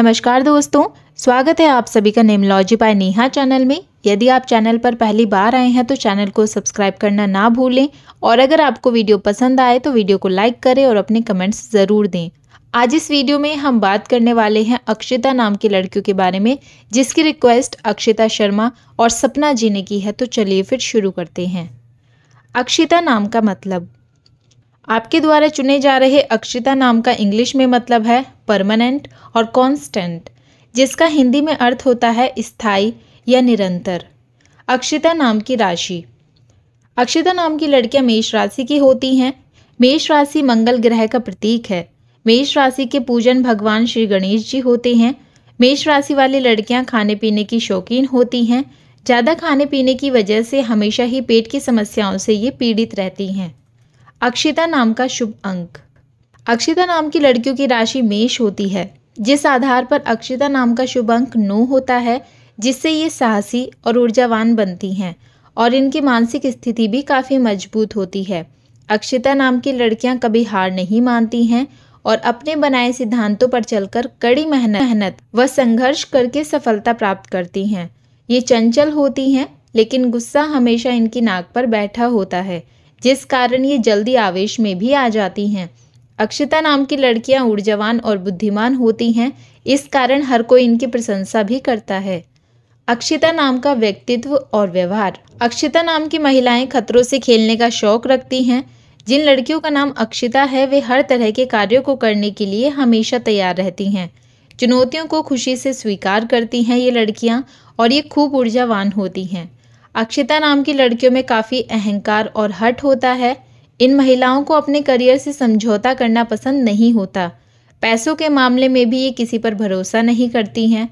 नमस्कार दोस्तों स्वागत है आप सभी का नेमलॉजी बाय नेहा चैनल में यदि आप चैनल पर पहली बार आए हैं तो चैनल को सब्सक्राइब करना ना भूलें और अगर आपको वीडियो पसंद आए तो वीडियो को लाइक करें और अपने कमेंट्स ज़रूर दें आज इस वीडियो में हम बात करने वाले हैं अक्षिता नाम की लड़कियों के बारे में जिसकी रिक्वेस्ट अक्षिता शर्मा और सपना जी ने की है तो चलिए फिर शुरू करते हैं अक्षिता नाम का मतलब आपके द्वारा चुने जा रहे अक्षिता नाम का इंग्लिश में मतलब है परमानेंट और कॉन्स्टेंट जिसका हिंदी में अर्थ होता है स्थाई या निरंतर अक्षिता नाम की राशि अक्षिता नाम की लड़कियां मेष राशि की होती हैं मेष राशि मंगल ग्रह का प्रतीक है मेष राशि के पूजन भगवान श्री गणेश जी होते हैं मेष राशि वाली लड़कियां खाने पीने की शौकीन होती हैं ज़्यादा खाने पीने की वजह से हमेशा ही पेट की समस्याओं से ये पीड़ित रहती हैं अक्षिता नाम का शुभ अंक अक्षिता नाम की लड़कियों की राशि मेष होती है जिस आधार पर अक्षिता नाम का शुभ अंक नौ होता है जिससे ये साहसी और ऊर्जावान बनती हैं और इनकी मानसिक स्थिति भी काफ़ी मजबूत होती है अक्षिता नाम की लड़कियां कभी हार नहीं मानती हैं और अपने बनाए सिद्धांतों पर चलकर कड़ी मेहनत मेहनत व संघर्ष करके सफलता प्राप्त करती हैं ये चंचल होती हैं लेकिन गुस्सा हमेशा इनकी नाक पर बैठा होता है जिस कारण ये जल्दी आवेश में भी आ जाती हैं अक्षिता नाम की लड़कियां ऊर्जावान और बुद्धिमान होती हैं इस कारण हर कोई इनकी प्रशंसा भी करता है अक्षिता नाम का व्यक्तित्व और व्यवहार अक्षिता नाम की महिलाएं खतरों से खेलने का शौक रखती हैं जिन लड़कियों का नाम अक्षिता है वे हर तरह के कार्यों को करने के लिए हमेशा तैयार रहती हैं चुनौतियों को खुशी से स्वीकार करती हैं ये लड़कियां और ये खूब ऊर्जावान होती हैं अक्षिता नाम की लड़कियों में काफ़ी अहंकार और हट होता है इन महिलाओं को अपने करियर से समझौता करना पसंद नहीं होता पैसों के मामले में भी ये किसी पर भरोसा नहीं करती हैं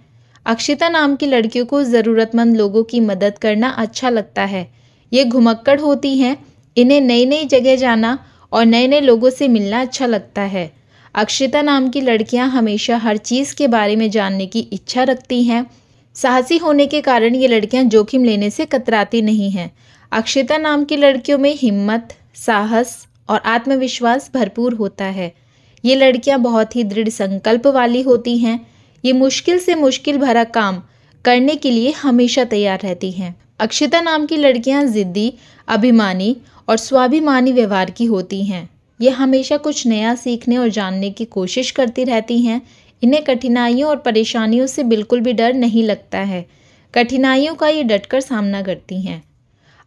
अक्षिता नाम की लड़कियों को ज़रूरतमंद लोगों की मदद करना अच्छा लगता है ये घुमक्कड़ होती हैं इन्हें नई नई जगह जाना और नए नए लोगों से मिलना अच्छा लगता है अक्षिता नाम की लड़कियां हमेशा हर चीज़ के बारे में जानने की इच्छा रखती हैं साहसी होने के कारण ये लड़कियां जोखिम लेने से कतराती नहीं हैं अक्षिता नाम की लड़कियों में हिम्मत साहस और आत्मविश्वास भरपूर होता है ये लड़कियां बहुत ही दृढ़ संकल्प वाली होती हैं ये मुश्किल से मुश्किल भरा काम करने के लिए हमेशा तैयार रहती हैं अक्षिता नाम की लड़कियां ज़िद्दी अभिमानी और स्वाभिमानी व्यवहार की होती हैं ये हमेशा कुछ नया सीखने और जानने की कोशिश करती रहती हैं इन्हें कठिनाइयों और परेशानियों से बिल्कुल भी डर नहीं लगता है कठिनाइयों का ये डटकर सामना करती हैं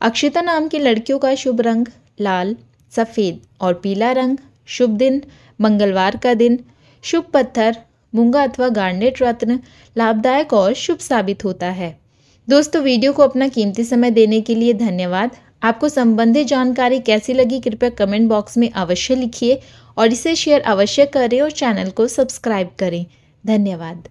अक्षिता नाम की लड़कियों का शुभ रंग लाल सफ़ेद और पीला रंग शुभ दिन मंगलवार का दिन शुभ पत्थर मूंगा अथवा गार्नेट रत्न लाभदायक और शुभ साबित होता है दोस्तों वीडियो को अपना कीमती समय देने के लिए धन्यवाद आपको संबंधित जानकारी कैसी लगी कृपया कमेंट बॉक्स में अवश्य लिखिए और इसे शेयर अवश्य करें और चैनल को सब्सक्राइब करें धन्यवाद